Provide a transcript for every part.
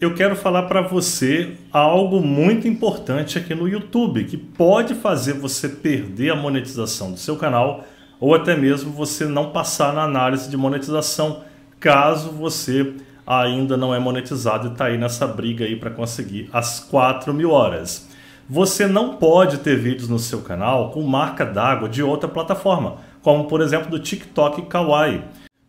eu quero falar para você algo muito importante aqui no YouTube, que pode fazer você perder a monetização do seu canal ou até mesmo você não passar na análise de monetização, caso você ainda não é monetizado e está aí nessa briga aí para conseguir as 4 mil horas. Você não pode ter vídeos no seu canal com marca d'água de outra plataforma, como por exemplo do TikTok Kawaii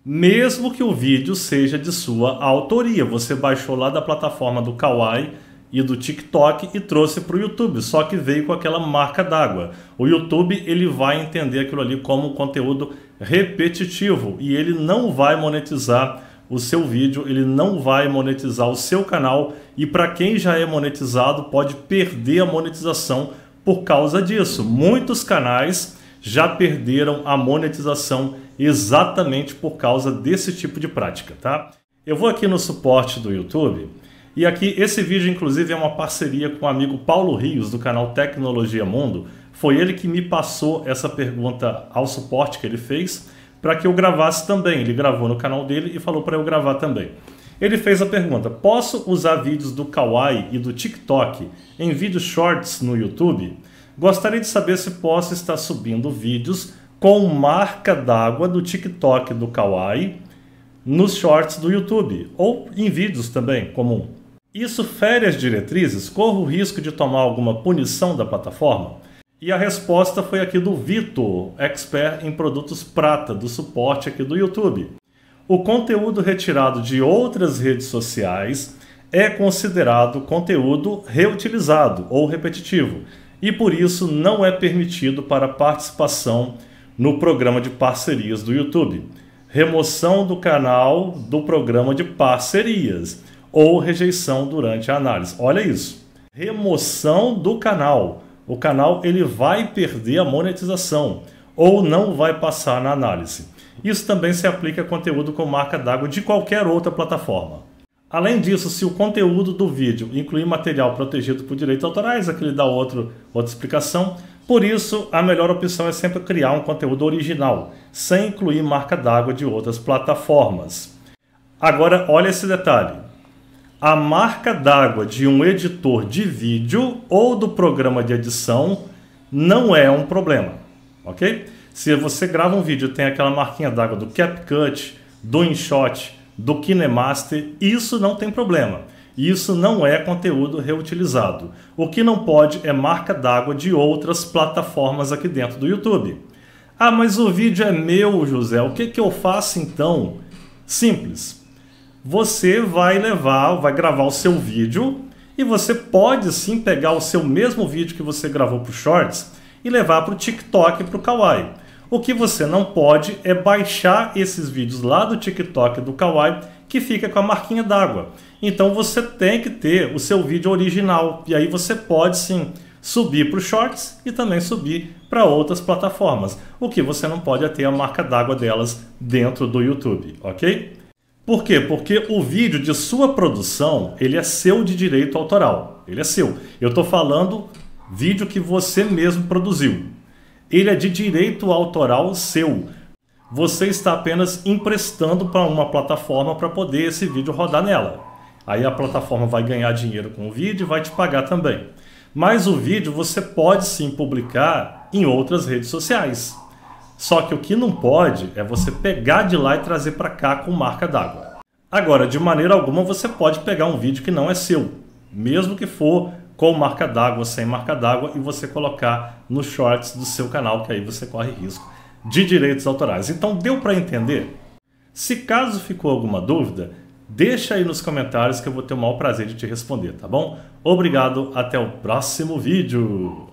mesmo que o vídeo seja de sua autoria. Você baixou lá da plataforma do Kawaii e do TikTok e trouxe para o YouTube, só que veio com aquela marca d'água. O YouTube ele vai entender aquilo ali como conteúdo repetitivo e ele não vai monetizar o seu vídeo, ele não vai monetizar o seu canal e para quem já é monetizado pode perder a monetização por causa disso. Muitos canais já perderam a monetização exatamente por causa desse tipo de prática, tá? Eu vou aqui no suporte do YouTube e aqui esse vídeo inclusive é uma parceria com o amigo Paulo Rios do canal Tecnologia Mundo. Foi ele que me passou essa pergunta ao suporte que ele fez para que eu gravasse também. Ele gravou no canal dele e falou para eu gravar também. Ele fez a pergunta: posso usar vídeos do Kawaii e do TikTok em vídeos shorts no YouTube? Gostaria de saber se posso estar subindo vídeos com marca d'água do TikTok do Kawaii nos shorts do YouTube ou em vídeos também comum. Isso fere as diretrizes? Corre o risco de tomar alguma punição da plataforma? E a resposta foi aqui do Vitor, expert em produtos prata, do suporte aqui do YouTube. O conteúdo retirado de outras redes sociais é considerado conteúdo reutilizado ou repetitivo e por isso não é permitido para participação no programa de parcerias do YouTube. Remoção do canal do programa de parcerias ou rejeição durante a análise. Olha isso. Remoção do canal. O canal ele vai perder a monetização ou não vai passar na análise. Isso também se aplica a conteúdo com marca d'água de qualquer outra plataforma. Além disso, se o conteúdo do vídeo incluir material protegido por direitos autorais, aquele da outro, outra explicação, por isso, a melhor opção é sempre criar um conteúdo original, sem incluir marca d'água de outras plataformas. Agora, olha esse detalhe. A marca d'água de um editor de vídeo ou do programa de edição não é um problema, ok? Se você grava um vídeo e tem aquela marquinha d'água do CapCut, do InShot, do KineMaster, isso não tem problema e isso não é conteúdo reutilizado. O que não pode é marca d'água de outras plataformas aqui dentro do YouTube. Ah, mas o vídeo é meu, José, o que, que eu faço então? Simples. Você vai levar, vai gravar o seu vídeo e você pode sim pegar o seu mesmo vídeo que você gravou para o Shorts e levar para o TikTok e para o Kawaii. O que você não pode é baixar esses vídeos lá do TikTok e do Kawaii que fica com a marquinha d'água. Então você tem que ter o seu vídeo original e aí você pode sim subir para os shorts e também subir para outras plataformas. O que você não pode é ter a marca d'água delas dentro do YouTube, ok? Por quê? Porque o vídeo de sua produção ele é seu de direito autoral, ele é seu. Eu estou falando vídeo que você mesmo produziu. Ele é de direito autoral seu você está apenas emprestando para uma plataforma para poder esse vídeo rodar nela. Aí a plataforma vai ganhar dinheiro com o vídeo e vai te pagar também. Mas o vídeo você pode sim publicar em outras redes sociais. Só que o que não pode é você pegar de lá e trazer para cá com marca d'água. Agora, de maneira alguma você pode pegar um vídeo que não é seu, mesmo que for com marca d'água, sem marca d'água, e você colocar nos shorts do seu canal, que aí você corre risco de direitos autorais. Então deu para entender? Se caso ficou alguma dúvida, deixa aí nos comentários que eu vou ter o maior prazer de te responder, tá bom? Obrigado, até o próximo vídeo.